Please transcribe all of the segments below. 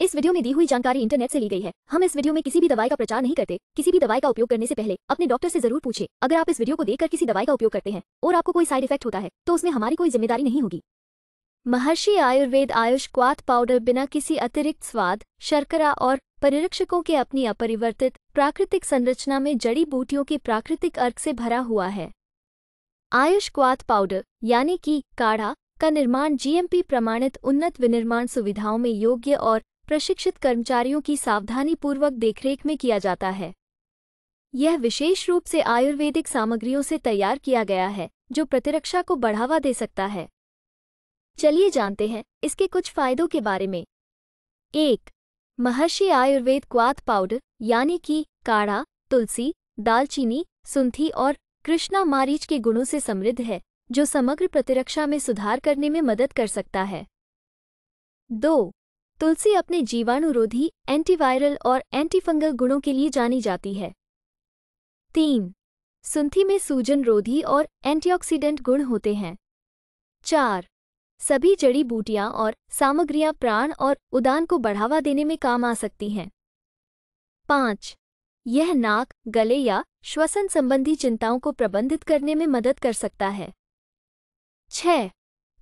इस वीडियो में दी हुई जानकारी इंटरनेट से ली गई है हम इस वीडियो में किसी भी दवाई का प्रचार नहीं करते किसी भी दवाई का उपयोग करने से पहले अपने डॉक्टर से जरूर पूछे अगर आप इस वीडियो को देखकर किसी दवाई का उपयोग करते हैं और आपको कोई साइड इफेक्ट होता है तो उसमें हमारी कोई जिम्मेदारी नहीं होगी महर्षि आयुर्वेद आयुष क्वाथ पाउडर बिना किसी अतिरिक्त स्वाद शर्करा और परिरक्षकों के अपनी अपरिवर्तित प्राकृतिक संरचना में जड़ी बूटियों के प्राकृतिक अर्क से भरा हुआ है आयुष क्वाथ पाउडर यानी कि काढ़ा का निर्माण जीएमपी प्रमाणित उन्नत विनिर्माण सुविधाओं में योग्य और प्रशिक्षित कर्मचारियों की सावधानीपूर्वक देखरेख में किया जाता है यह विशेष रूप से आयुर्वेदिक सामग्रियों से तैयार किया गया है जो प्रतिरक्षा को बढ़ावा दे सकता है चलिए जानते हैं इसके कुछ फायदों के बारे में एक महर्षि आयुर्वेद क्वात पाउडर यानी कि काढ़ा तुलसी दालचीनी सुंथी और कृष्णा मारीच के गुणों से समृद्ध है जो समग्र प्रतिरक्षा में सुधार करने में मदद कर सकता है दो तुलसी अपने जीवाणुरोधी एंटीवायरल और एंटीफंगल गुणों के लिए जानी जाती है तीन सुंथी में सूजन रोधी और एंटीऑक्सीडेंट गुण होते हैं चार सभी जड़ी बूटियां और सामग्रियां प्राण और उदान को बढ़ावा देने में काम आ सकती हैं पाँच यह नाक गले या श्वसन संबंधी चिंताओं को प्रबंधित करने में मदद कर सकता है छह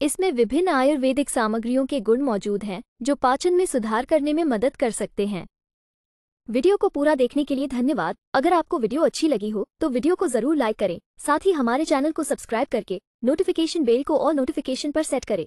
इसमें विभिन्न आयुर्वेदिक सामग्रियों के गुण मौजूद हैं जो पाचन में सुधार करने में मदद कर सकते हैं वीडियो को पूरा देखने के लिए धन्यवाद अगर आपको वीडियो अच्छी लगी हो तो वीडियो को जरूर लाइक करें साथ ही हमारे चैनल को सब्सक्राइब करके नोटिफिकेशन बेल को और नोटिफिकेशन पर सेट करें